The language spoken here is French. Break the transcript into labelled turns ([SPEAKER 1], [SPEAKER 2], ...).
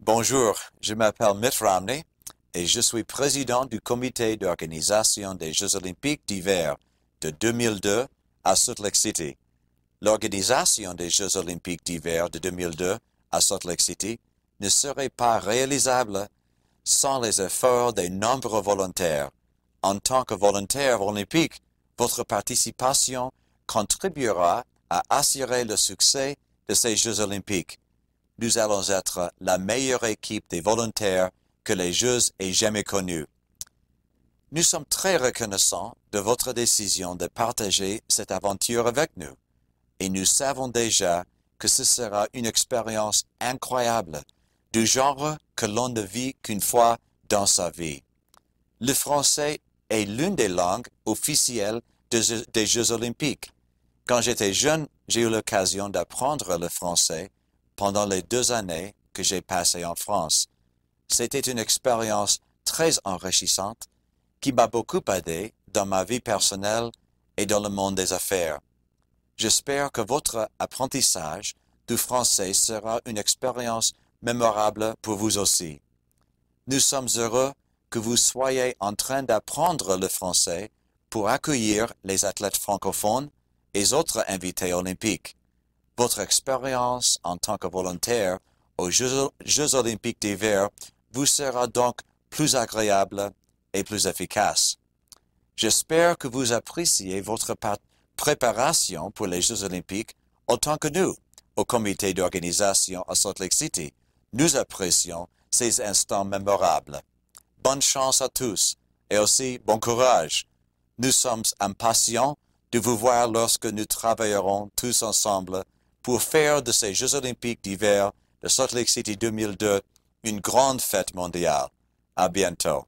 [SPEAKER 1] Bonjour, je m'appelle Mitt Romney et je suis président du comité d'organisation des Jeux olympiques d'hiver de 2002 à Salt Lake City. L'organisation des Jeux olympiques d'hiver de 2002 à Salt Lake City ne serait pas réalisable sans les efforts des nombreux volontaires. En tant que volontaire olympique, votre participation contribuera à assurer le succès de ces Jeux olympiques nous allons être la meilleure équipe des volontaires que les Jeux aient jamais connue. Nous sommes très reconnaissants de votre décision de partager cette aventure avec nous, et nous savons déjà que ce sera une expérience incroyable, du genre que l'on ne vit qu'une fois dans sa vie. Le français est l'une des langues officielles des Jeux olympiques. Quand j'étais jeune, j'ai eu l'occasion d'apprendre le français pendant les deux années que j'ai passées en France. C'était une expérience très enrichissante qui m'a beaucoup aidé dans ma vie personnelle et dans le monde des affaires. J'espère que votre apprentissage du français sera une expérience mémorable pour vous aussi. Nous sommes heureux que vous soyez en train d'apprendre le français pour accueillir les athlètes francophones et autres invités olympiques votre expérience en tant que volontaire aux Jeux, olympiques d'hiver vous sera donc plus agréable et plus efficace. J'espère que vous appréciez votre préparation pour les Jeux olympiques autant que nous, au comité d'organisation à Salt Lake City. Nous apprécions ces instants mémorables. Bonne chance à tous et aussi bon courage. Nous sommes impatients de vous voir lorsque nous travaillerons tous ensemble pour faire de ces Jeux olympiques d'hiver de Salt Lake City 2002 une grande fête mondiale. À bientôt.